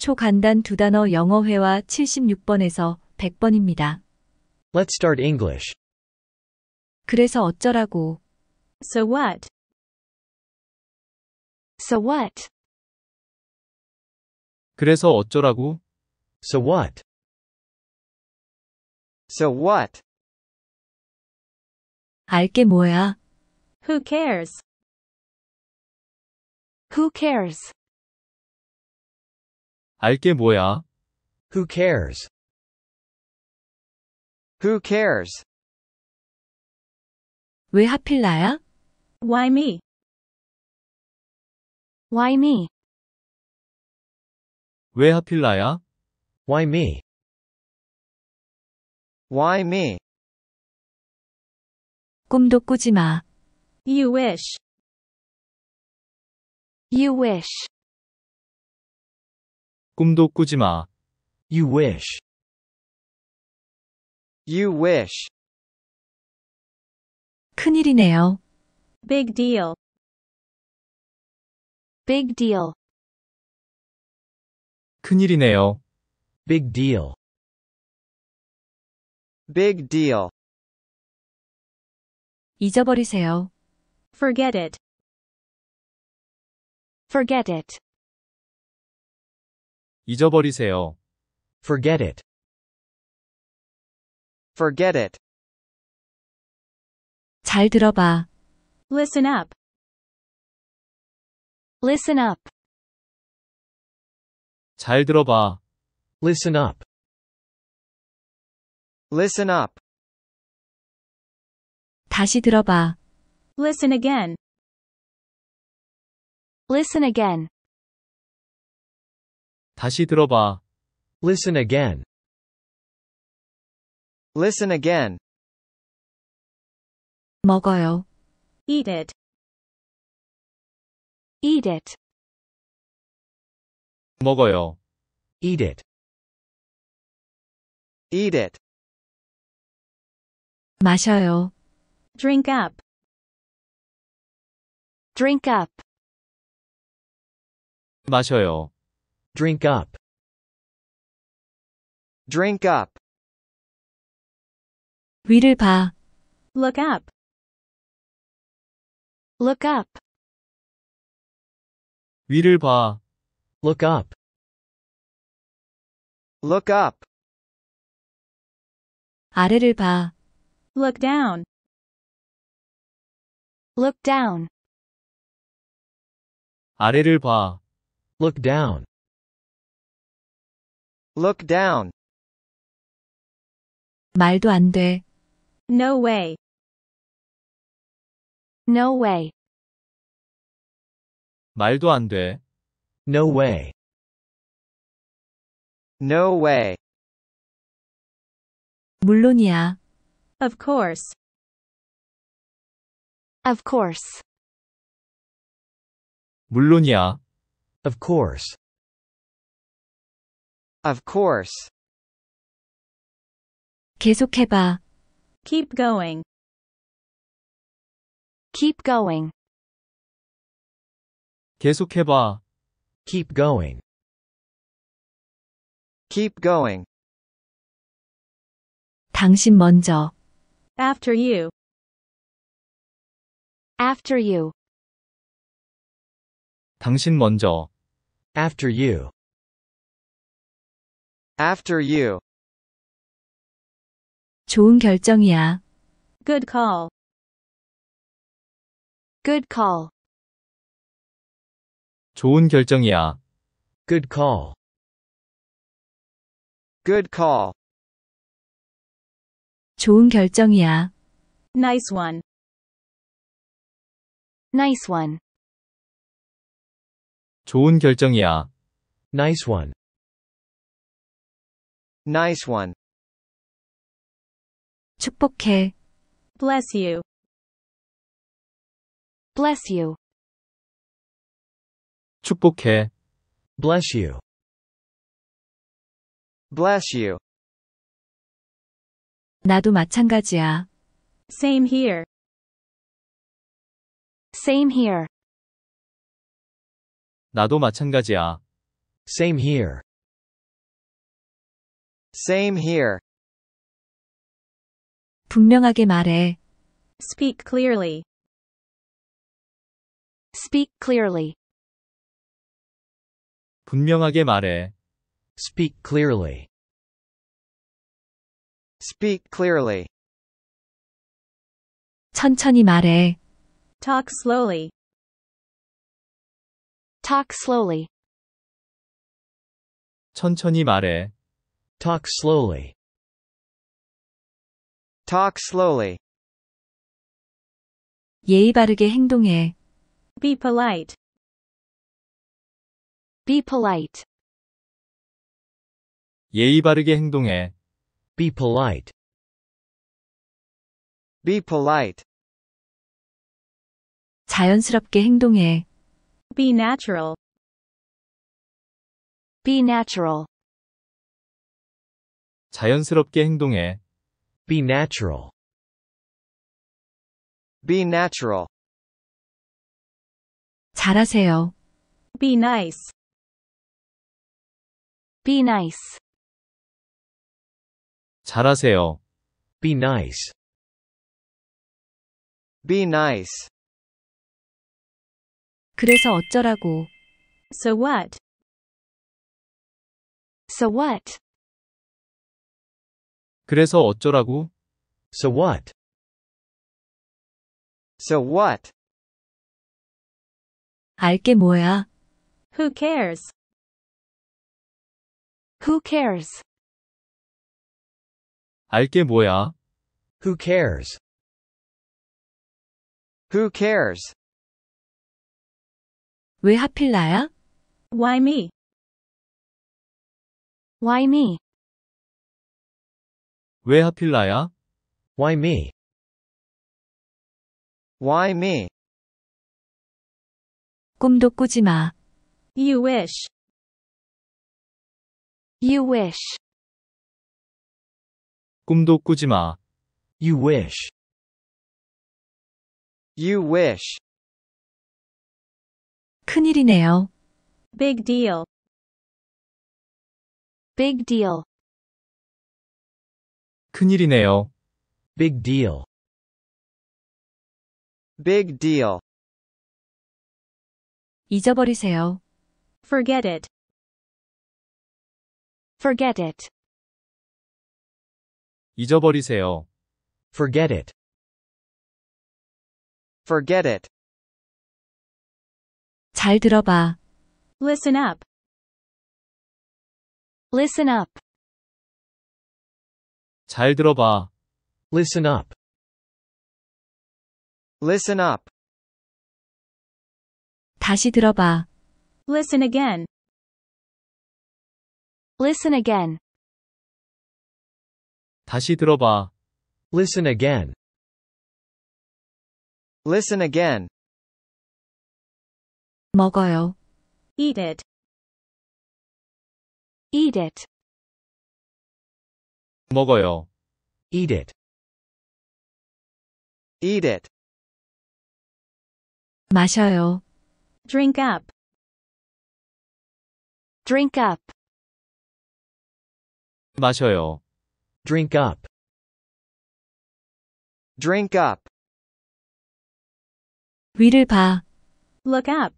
초간단 두 단어 영어회화 76번에서 100번입니다. Let's start English. 그래서 어쩌라고? So what? So what? 그래서 어쩌라고? So what? So what? 알게 뭐야? Who cares? Who cares? 알게 뭐야? Who cares? Who cares? 왜 하필 나야? Why me? Why me? 왜 하필 나야? Why me? Why me? 꿈도 꾸지 마. You wish. You wish. 꿈도 꾸지 마. You wish. You wish. 큰일이네요. Big deal. Big deal. 큰일이네요. Big deal. Big deal. 잊어버리세요. Forget it. Forget it. 잊어버리세요. Forget it. Forget it. 잘 들어봐. Listen up. Listen up. 잘 들어봐. Listen up. Listen up. 다시 들어봐. Listen again. Listen again. 다시 들어봐. Listen again. Listen again. 먹어요. Eat it. Eat it. 먹어요. Eat it. Eat it. 마셔요. Drink up. Drink up. 마셔요. Drink up. Drink up. 위를 봐. Look up. Look up. 위를 봐. Look up. Look up. 아래를 봐. Look down. Look down. 아래를 봐. Look down. Look down. 말도 안 돼. No way. No way. 말도 안 돼. No way. No way. 물론이야. Of course. Of course. 물론이야. Of course. Of course. 계속해봐. Keep going. Keep going. 계속해봐. Keep going. Keep going. 당신 먼저. After you. After you. 당신 먼저. After you. After you. 좋은 결정이야. Good call. Good call. 좋은 결정이야. Good call. Good call. 좋은 결정이야. Nice one. Nice one. 좋은 결정이야. Nice one. Nice one. 축복해. Bless you. Bless you. 축복해. Bless you. Bless you. 나도 마찬가지야. Same here. Same here. 나도 마찬가지야. Same here. Same here. 분명하게 말해. Speak clearly. Speak clearly. 분명하게 말해. Speak clearly. Speak clearly. 천천히 말해. Talk slowly. Talk slowly. 천천히 말해. Talk slowly. Talk slowly. 예의 바르게 행동해. Be polite. Be polite. 예의 바르게 행동해. Be polite. Be polite. 자연스럽게 행동해. Be natural. Be natural. 자연스럽게 행동해. Be natural. Be natural. 잘하세요. Be nice. Be nice. 잘하세요. Be nice. Be nice. 그래서 어쩌라고. So what? So what? 그래서 어쩌라고? So what? So what? 알게 뭐야? Who cares? Who cares? 알게 뭐야? Who cares? Who cares? 왜 하필 나야? Why me? Why me? 왜 하필 나야? Why me? Why me? 꿈도 꾸지 마. You wish. You wish. 꿈도 꾸지 마. You wish. You wish. 큰일이네요. Big deal. Big deal. 큰일이네요. Big deal. Big deal. 잊어버리세요. Forget it. Forget it. 잊어버리세요. Forget it. Forget it. 잘 들어봐. Listen up. Listen up. 잘 들어봐. Listen up. Listen up. 다시 들어봐. Listen again. Listen again. 다시 들어봐. Listen again. Listen again. 먹어요. Eat it. Eat it. 먹어요. Eat it. Eat it. 마셔요. Drink up. Drink up. 마셔요. Drink up. Drink up. 위를 봐. Look up.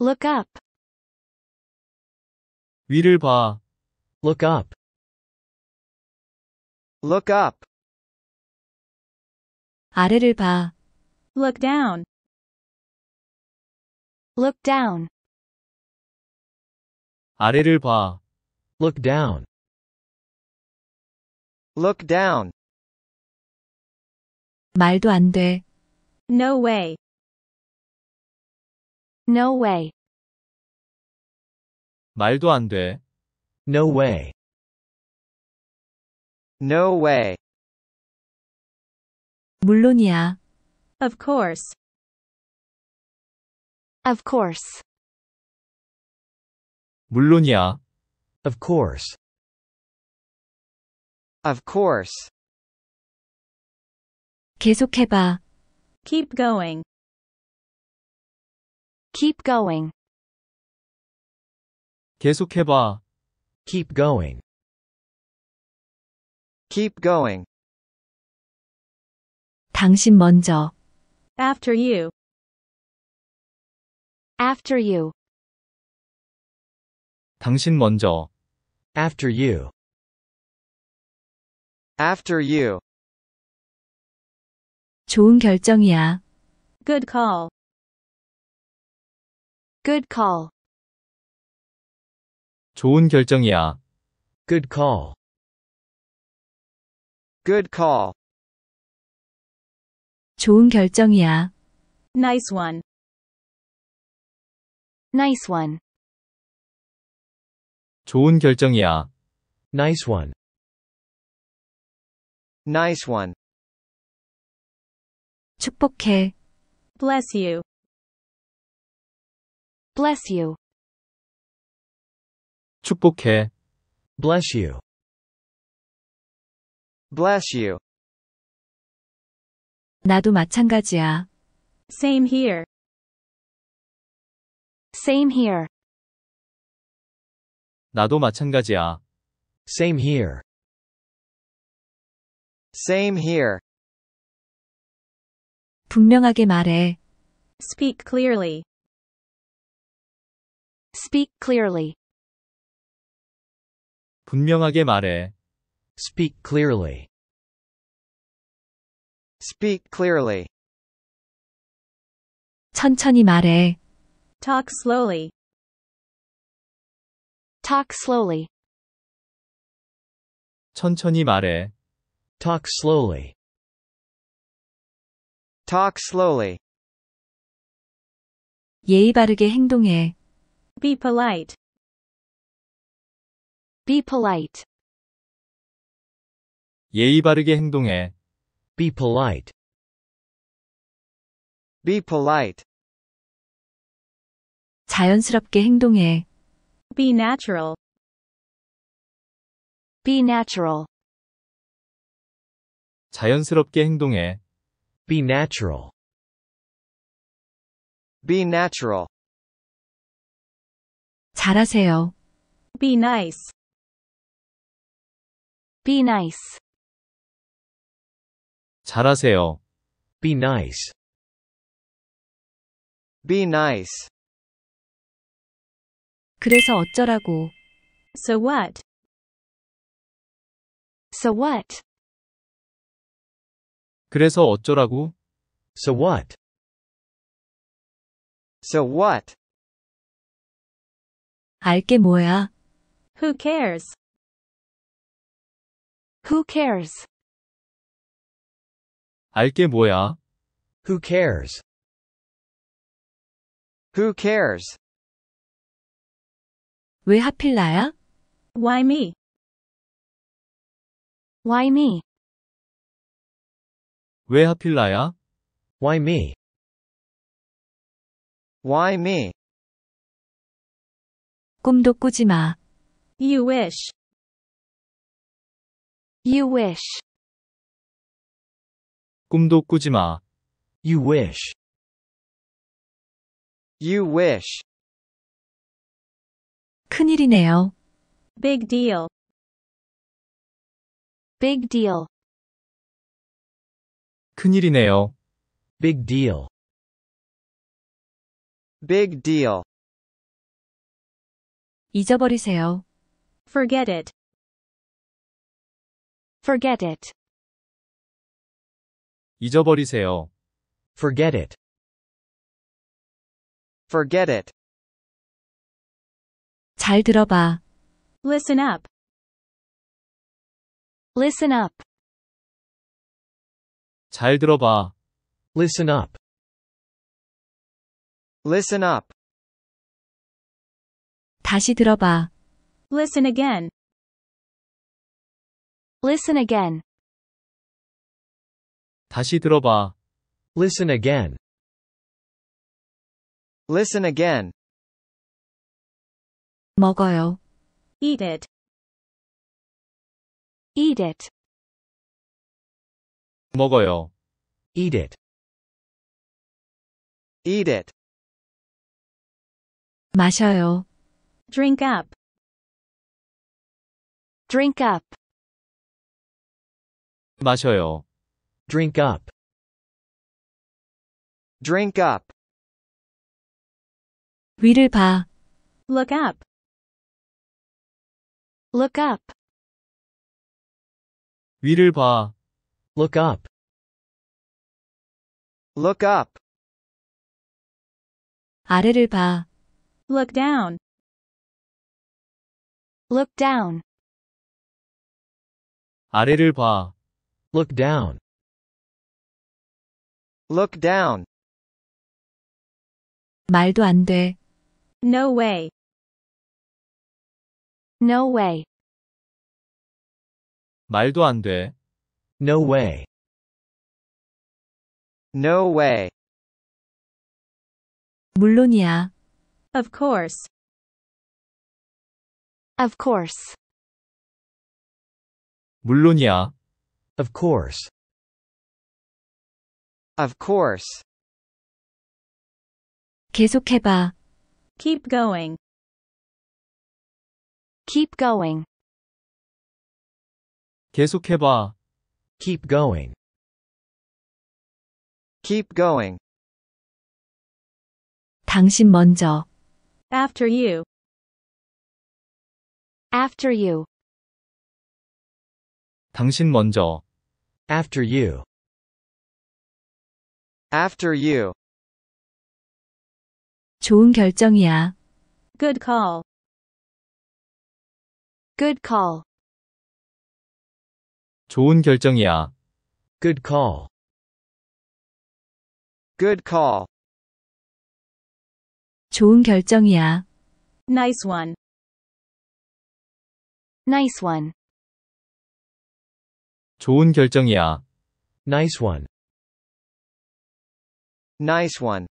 Look up. 위를 봐. Look up. Look up. 아래를 봐. Look down. Look down. 아래를 봐. Look down. Look down. 말도 안 돼. No way. No way. 말도 안 돼. No way. No way. 물론이야. Of course. Of course. 물론이야. Of course. Of course. 계속해봐. Keep going. Keep going. 계속해봐. Keep going. Keep going. 당신 먼저. After you. After you. 당신 먼저. After you. After you. 좋은 결정이야. Good call. Good call. 좋은 결정이야. Good call. Good call. 좋은 결정이야. Nice one. Nice one. 좋은 결정이야. Nice one. Nice one. 축복해. Bless you. Bless you. 축복해. bless you. bless you. 나도 마찬가지야. same here. same here. 나도 마찬가지야. same here. same here. 분명하게 말해. speak clearly. speak clearly. 분명하게 말해. Speak clearly. Speak clearly. 천천히 말해. Talk slowly. Talk slowly. 천천히 말해. Talk slowly. Talk slowly. 예의 바르게 행동해. Be polite. Be polite. 예의 바르게 행동해. Be polite. Be polite. 자연스럽게 행동해. Be natural. Be natural. 자연스럽게 행동해. Be natural. Be natural. 잘하세요. Be nice. Be nice. 잘하세요. Be nice. Be nice. 그래서 어쩌라고. So what? So what? 그래서 어쩌라고? So what? So what? 알게 뭐야? Who cares? Who cares? 알게 뭐야? Who cares? Who cares? 왜 하필 나야? Why me? Why me? 왜 하필 나야? Why me? Why me? 꿈도 꾸지 마. You wish. You wish. 꿈도 꾸지 마. You wish. You wish. 큰일이네요. Big deal. Big deal. 큰일이네요. Big deal. Big deal. 잊어버리세요. Forget it. Forget it. 잊어버리세요. Forget it. Forget it. 잘 들어봐. Listen up. Listen up. 잘 들어봐. Listen up. Listen up. 다시 들어봐. Listen again. Listen again. 다시 들어봐. Listen again. Listen again. 먹어요. Eat it. Eat it. 먹어요. Eat it. Eat it. 마셔요. Drink up. Drink up. 마셔요. drink up. drink up. 위를 봐. look up. look up. 위를 봐. look up. look up. 아래를 봐. look down. look down. 아래를 봐. Look down. Look down. 말도 안 돼. No way. No way. 말도 안 돼. No way. No way. 물론이야. Of course. Of course. 물론이야. Of course. Of course. 계속해봐. Keep going. Keep going. 계속해봐. Keep going. Keep going. 당신 먼저. After you. After you. 당신 먼저. After you. After you. 좋은 결정이야. Good call. Good call. 좋은 결정이야. Good call. Good call. 좋은 결정이야. Nice one. Nice one. 좋은 결정이야. Nice one. Nice one.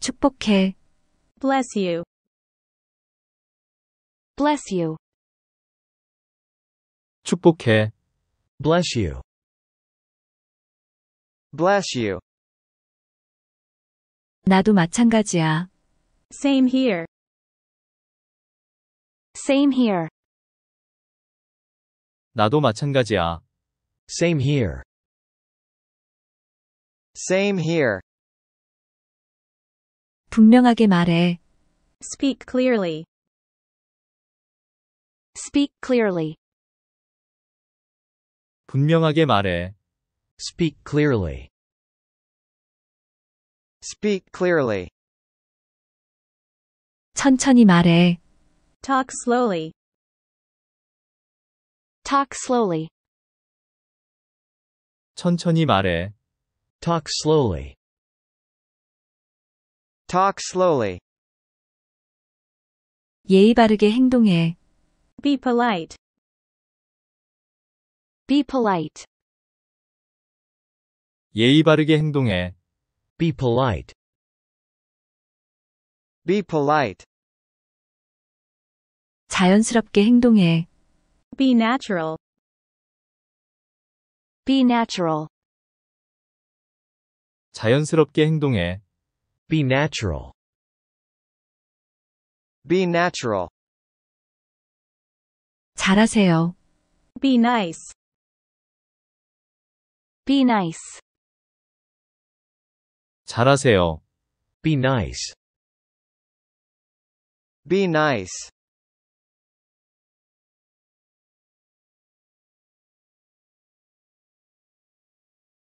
축복해. Bless you. Bless you. 축복해. Bless you. Bless you. 나도 마찬가지야. Same here. Same here. 나도 마찬가지야. Same here. Same here. 분명하게 말해. Speak clearly. Speak clearly. 분명하게 말해. Speak clearly. Speak clearly. 천천히 말해. Talk slowly. Talk slowly. 천천히 말해. Talk slowly. Talk slowly. 예의 바르게 행동해. Be polite. Be polite. 예의 바르게 행동해. Be polite. Be polite. 자연스럽게 행동해. Be natural. Be natural. 자연스럽게 행동해. Be natural. Be natural. 잘하세요. Be nice. Be nice. 잘하세요. Be nice. Be nice.